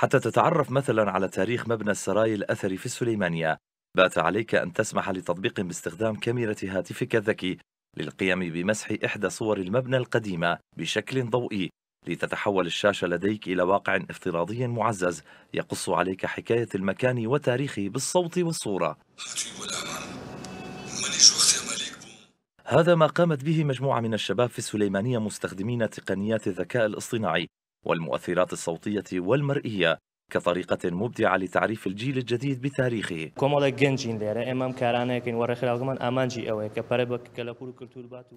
حتى تتعرف مثلا على تاريخ مبنى السراي الأثري في السليمانية بات عليك أن تسمح لتطبيق باستخدام كاميرا هاتفك الذكي للقيام بمسح إحدى صور المبنى القديمة بشكل ضوئي لتتحول الشاشة لديك إلى واقع افتراضي معزز يقص عليك حكاية المكان وتاريخه بالصوت والصورة هذا ما قامت به مجموعة من الشباب في السليمانية مستخدمين تقنيات الذكاء الاصطناعي والمؤثرات الصوتية والمرئية كطريقة مبدعة لتعريف الجيل الجديد بتاريخه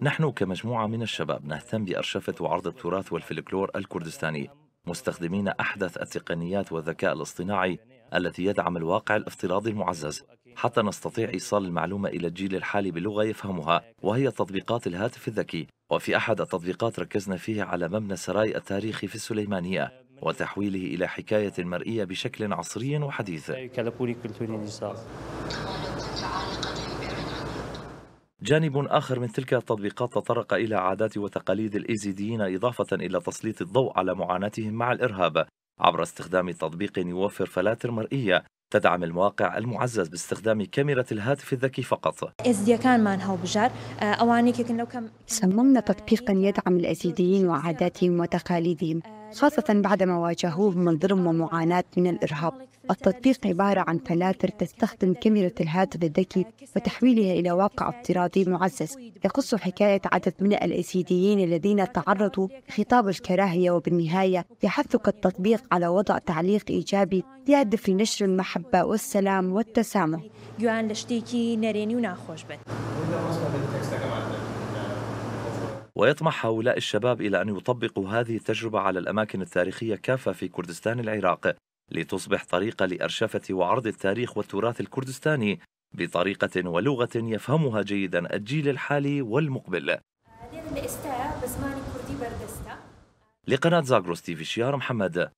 نحن كمجموعة من الشباب نهتم بأرشفة وعرض التراث والفلكلور الكردستاني مستخدمين أحدث التقنيات والذكاء الاصطناعي التي يدعم الواقع الافتراضي المعزز حتى نستطيع إيصال المعلومة إلى الجيل الحالي بلغة يفهمها وهي تطبيقات الهاتف الذكي وفي أحد التطبيقات ركزنا فيه على مبنى السراي التاريخي في السليمانية وتحويله إلى حكاية مرئية بشكل عصري وحديث جانب آخر من تلك التطبيقات تطرق إلى عادات وتقاليد الإيزيديين إضافة إلى تسليط الضوء على معاناتهم مع الإرهاب عبر استخدام تطبيق يوفر فلاتر مرئية تدعم المواقع المعزز باستخدام كاميرا الهاتف الذكي فقط صممنا آه، تطبيقا يدعم الأزيديين وعاداتهم وتقاليدهم خاصة بعدما واجهوه من ظلم ومعاناة من الإرهاب التطبيق عبارة عن فلاتر تستخدم كاميرا الهاتف الذكي وتحويلها إلى واقع افتراضي معزز يقص حكاية عدد من الأسيديين الذين تعرضوا لخطاب الكراهية وبالنهاية يحثك التطبيق على وضع تعليق إيجابي يهدف لنشر المحبة والسلام والتسامح ويطمح هؤلاء الشباب إلى أن يطبقوا هذه التجربة على الأماكن التاريخية كافة في كردستان العراق لتصبح طريقة لأرشفة وعرض التاريخ والتراث الكردستاني بطريقة ولغة يفهمها جيدا الجيل الحالي والمقبل لقناة زاغروس تيفي شيار محمد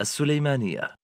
السليمانية